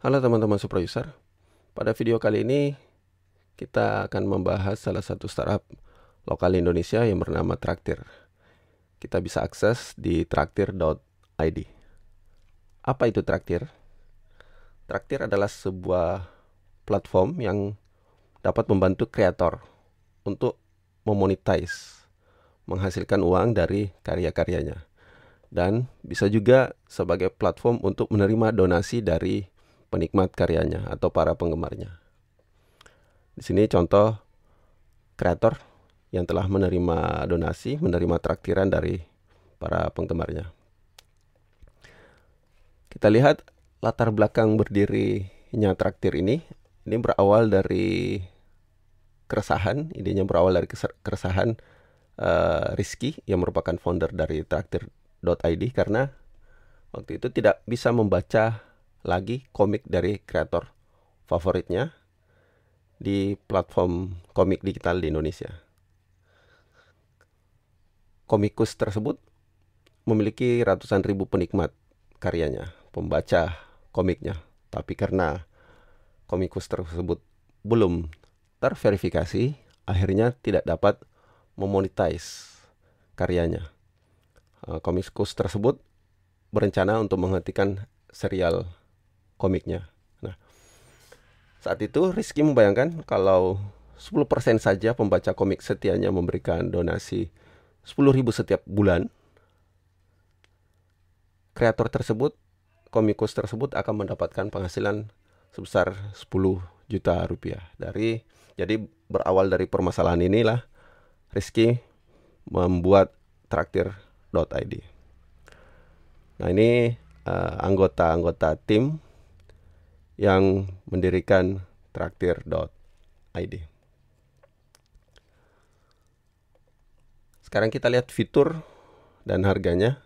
Halo teman-teman user. Pada video kali ini kita akan membahas salah satu startup lokal Indonesia yang bernama Traktir Kita bisa akses di traktir.id Apa itu Traktir? Traktir adalah sebuah platform yang dapat membantu kreator untuk memonetize menghasilkan uang dari karya-karyanya dan bisa juga sebagai platform untuk menerima donasi dari penikmat karyanya atau para penggemarnya. Di sini contoh kreator yang telah menerima donasi, menerima traktiran dari para penggemarnya. Kita lihat latar belakang berdirinya traktir ini. Ini berawal dari keresahan, idenya berawal dari keresahan uh, Rizky yang merupakan founder dari traktir.id karena waktu itu tidak bisa membaca lagi komik dari kreator favoritnya di platform komik digital di Indonesia. Komikus tersebut memiliki ratusan ribu penikmat karyanya, pembaca komiknya. Tapi karena komikus tersebut belum terverifikasi, akhirnya tidak dapat memonetize karyanya. Eh, komikus tersebut berencana untuk menghentikan serial komiknya. Nah, saat itu Rizky membayangkan kalau 10% saja pembaca komik setianya memberikan donasi 10.000 setiap bulan, kreator tersebut, komikus tersebut akan mendapatkan penghasilan sebesar 10 juta rupiah dari jadi berawal dari permasalahan inilah Rizky membuat traktir.id. Nah ini eh, anggota-anggota uh, anggota -anggota tim yang mendirikan traktir.id. Sekarang kita lihat fitur dan harganya.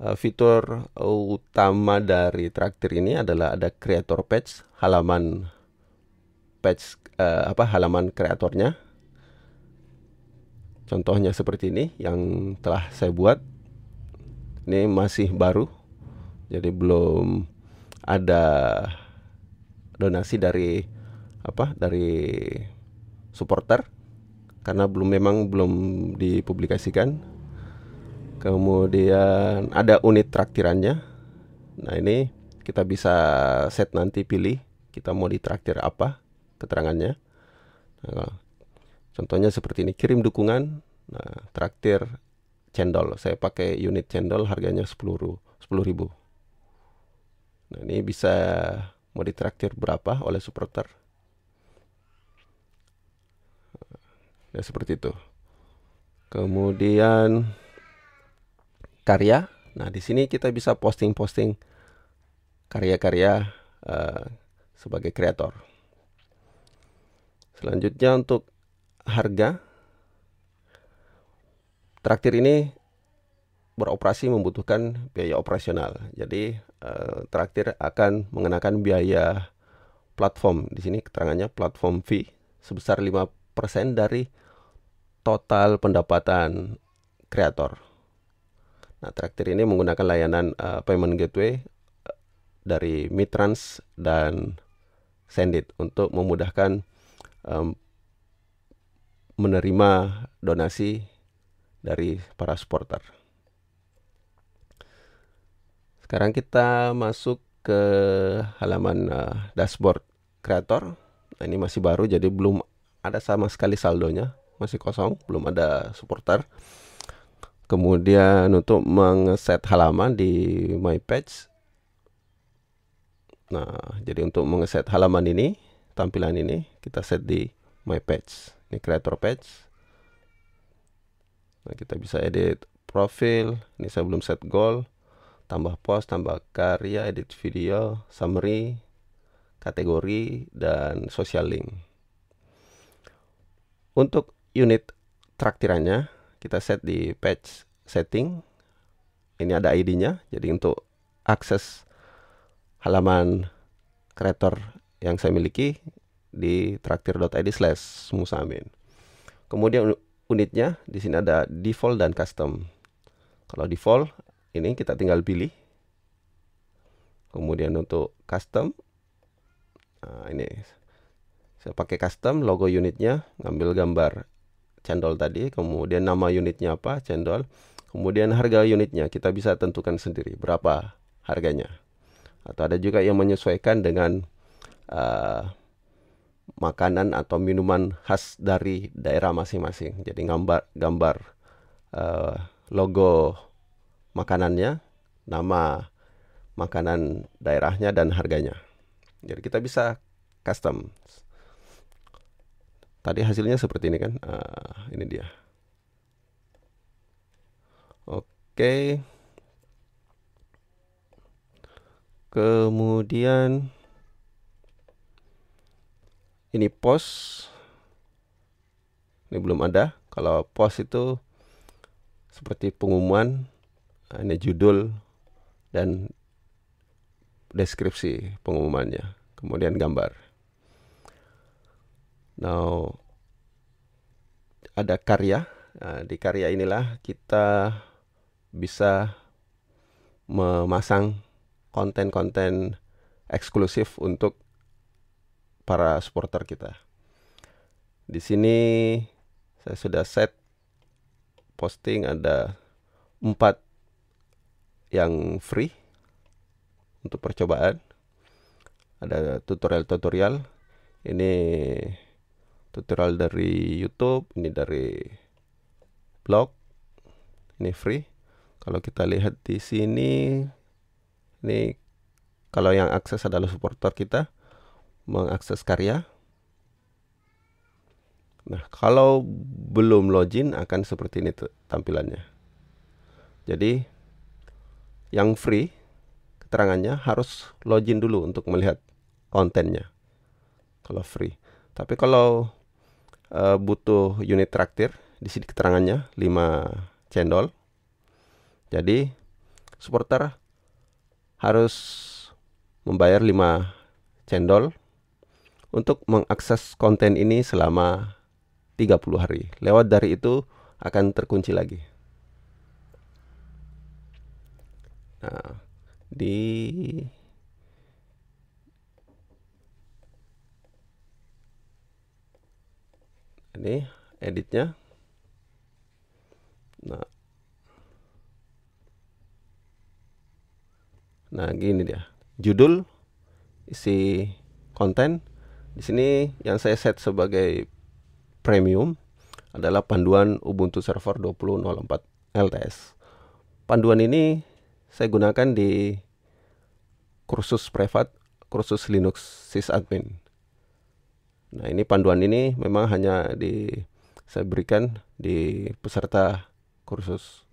Eh, fitur utama dari traktir ini adalah ada creator page, halaman page eh, apa halaman kreatornya. Contohnya seperti ini yang telah saya buat. Ini masih baru. Jadi belum ada donasi dari apa dari supporter karena belum memang belum dipublikasikan kemudian ada unit traktirannya nah ini kita bisa set nanti pilih kita mau ditraktir apa keterangannya nah, contohnya seperti ini kirim dukungan nah traktir cendol saya pakai unit cendol harganya sepuluh sepuluh ribu Nah, ini bisa mau ditraktir berapa oleh supporter. Nah, ya seperti itu. Kemudian karya. Nah, di sini kita bisa posting-posting karya-karya uh, sebagai kreator. Selanjutnya untuk harga. Traktir ini beroperasi membutuhkan biaya operasional. Jadi Eh, traktir akan mengenakan biaya platform. Di sini keterangannya platform fee sebesar 5% dari total pendapatan kreator. Nah, traktir ini menggunakan layanan uh, payment gateway eh, dari Mitrans dan Sendit untuk memudahkan um, menerima donasi dari para supporter. Sekarang kita masuk ke halaman uh, dashboard creator. Nah, ini masih baru jadi belum ada sama sekali saldonya, masih kosong, belum ada supporter. Kemudian untuk mengeset halaman di my page. Nah, jadi untuk mengeset halaman ini, tampilan ini kita set di my page. Ini creator page. Nah, kita bisa edit profil. Ini saya belum set goal tambah post, tambah karya, edit video, summary, kategori, dan social link. Untuk unit traktirannya, kita set di page setting. Ini ada ID-nya, jadi untuk akses halaman kreator yang saya miliki di traktir.id slash musamin. Kemudian unitnya, di sini ada default dan custom. Kalau default ini kita tinggal pilih kemudian untuk custom nah, ini saya pakai custom logo unitnya ngambil gambar cendol tadi kemudian nama unitnya apa cendol kemudian harga unitnya kita bisa tentukan sendiri berapa harganya atau ada juga yang menyesuaikan dengan uh, makanan atau minuman khas dari daerah masing-masing jadi gambar gambar uh, logo makanannya, nama makanan daerahnya dan harganya. Jadi kita bisa custom. Tadi hasilnya seperti ini kan? Uh, ini dia. Oke. Okay. Kemudian ini post. Ini belum ada. Kalau post itu seperti pengumuman Eh, ini judul dan deskripsi pengumumannya, kemudian gambar. Now ada karya. Nah, di karya inilah kita bisa memasang konten-konten eksklusif untuk para supporter kita. Di sini saya sudah set posting ada empat yang free untuk percobaan. Ada tutorial-tutorial. Ini tutorial dari YouTube, ini dari blog. Ini free. Kalau kita lihat di sini ini kalau yang akses adalah supporter kita mengakses karya. Nah, kalau belum login akan seperti ini tampilannya. Jadi yang free keterangannya harus login dulu untuk melihat kontennya kalau free tapi kalau uh, butuh unit traktir di sini keterangannya 5 cendol jadi supporter harus membayar 5 cendol untuk mengakses konten ini selama 30 hari lewat dari itu akan terkunci lagi Nah, di ini editnya. Nah, nah gini dia judul isi konten di sini yang saya set sebagai premium adalah panduan Ubuntu Server 2004 LTS. Panduan ini saya gunakan di kursus privat kursus Linux sysadmin. Nah, ini panduan ini memang hanya di saya berikan di peserta kursus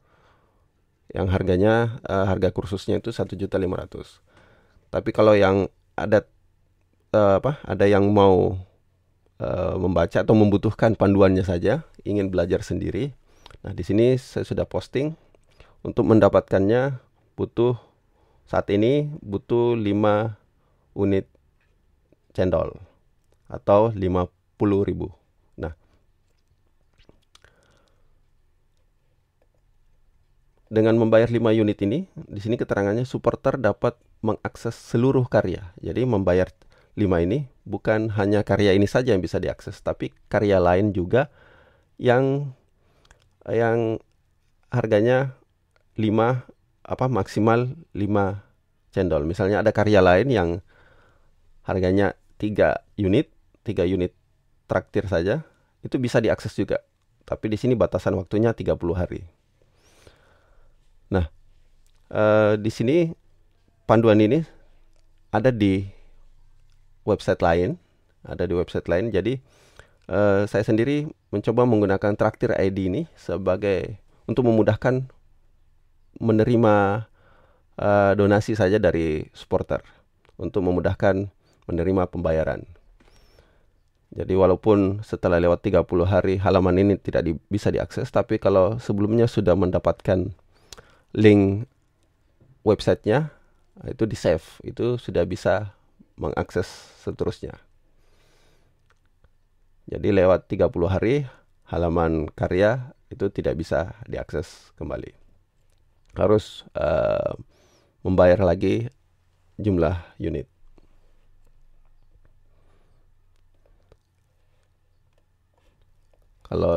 yang harganya uh, harga kursusnya itu 1.500. Tapi kalau yang ada uh, apa? Ada yang mau uh, membaca atau membutuhkan panduannya saja, ingin belajar sendiri. Nah, di sini saya sudah posting untuk mendapatkannya butuh saat ini butuh 5 unit cendol atau 50 ribu. Nah, dengan membayar 5 unit ini, di sini keterangannya supporter dapat mengakses seluruh karya. Jadi membayar 5 ini bukan hanya karya ini saja yang bisa diakses, tapi karya lain juga yang yang harganya 5 apa maksimal 5 cendol. Misalnya ada karya lain yang harganya 3 unit, 3 unit traktir saja, itu bisa diakses juga. Tapi di sini batasan waktunya 30 hari. Nah, eh, di sini panduan ini ada di website lain, ada di website lain. Jadi eh, saya sendiri mencoba menggunakan traktir ID ini sebagai untuk memudahkan menerima uh, donasi saja dari supporter untuk memudahkan menerima pembayaran. Jadi walaupun setelah lewat 30 hari halaman ini tidak di, bisa diakses, tapi kalau sebelumnya sudah mendapatkan link websitenya, itu di save, itu sudah bisa mengakses seterusnya. Jadi lewat 30 hari halaman karya itu tidak bisa diakses kembali harus uh, membayar lagi jumlah unit. Kalau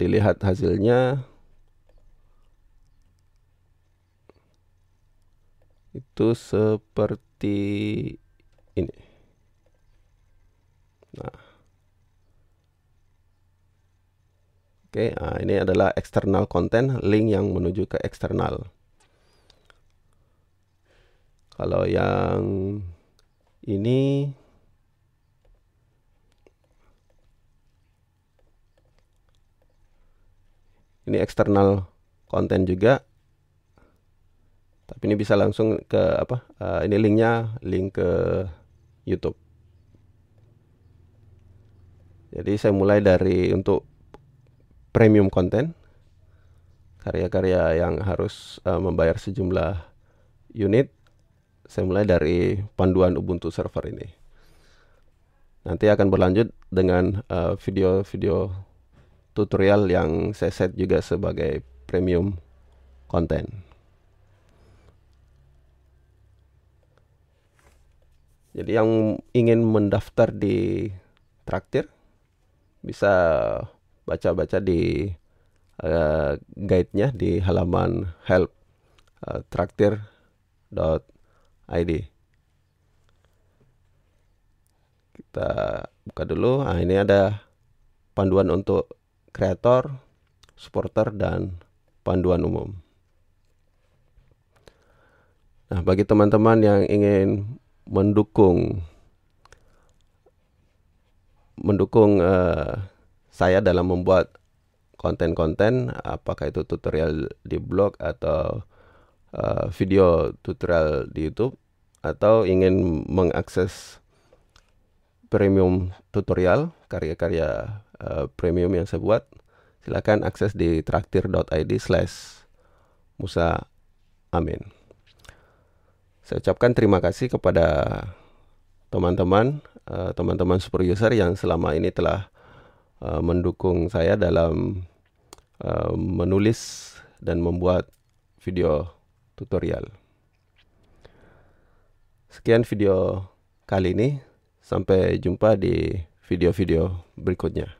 dilihat hasilnya itu seperti ini. Nah. Oke, okay, nah ini adalah external content, link yang menuju ke external. Kalau yang ini ini eksternal konten juga tapi ini bisa langsung ke apa uh, ini linknya link ke YouTube jadi saya mulai dari untuk premium konten karya-karya yang harus uh, membayar sejumlah unit saya mulai dari panduan Ubuntu server ini. Nanti akan berlanjut dengan eh, video-video uh, tutorial yang saya set juga sebagai premium konten. Jadi yang ingin mendaftar di Traktir bisa baca-baca di uh, guide-nya di halaman help uh, eh, traktir.com id kita buka dulu nah ini ada panduan untuk kreator supporter dan panduan umum nah bagi teman-teman yang ingin mendukung mendukung uh, saya dalam membuat konten-konten apakah itu tutorial di blog atau uh, video tutorial di YouTube atau ingin mengakses premium tutorial karya-karya uh, premium yang saya buat silakan akses di traktir.id slash musa amin saya ucapkan terima kasih kepada teman-teman teman eh, teman-teman super user yang selama ini telah uh, mendukung saya dalam uh, menulis dan membuat video tutorial. Sekian video kali ini, sampai jumpa di video-video berikutnya.